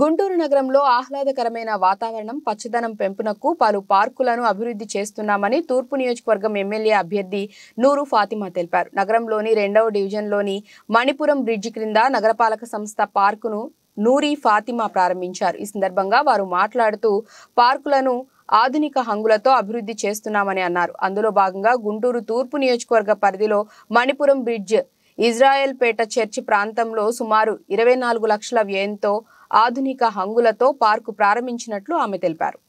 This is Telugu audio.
గుంటూరు నగరంలో ఆహ్లాదకరమైన వాతావరణం పచ్చదనం పెంపునకు పలు పార్కులను అభివృద్ధి చేస్తున్నామని తూర్పు నియోజకవర్గం ఎమ్మెల్యే అభ్యర్థి నూరు ఫాతిమా తెలిపారు నగరంలోని రెండవ డివిజన్లోని మణిపురం బ్రిడ్జి క్రింద నగరపాలక సంస్థ పార్కును నూరి ఫాతిమా ప్రారంభించారు ఈ సందర్భంగా వారు మాట్లాడుతూ పార్కులను ఆధునిక హంగులతో అభివృద్ధి చేస్తున్నామని అన్నారు అందులో భాగంగా గుంటూరు తూర్పు నియోజకవర్గ పరిధిలో మణిపురం బ్రిడ్జ్ ఇజ్రాయెల్పేట చర్చి ప్రాంతంలో సుమారు ఇరవై నాలుగు లక్షల వ్యయంతో ఆధునిక హంగులతో పార్కు ప్రారంభించినట్లు ఆమె తెలిపారు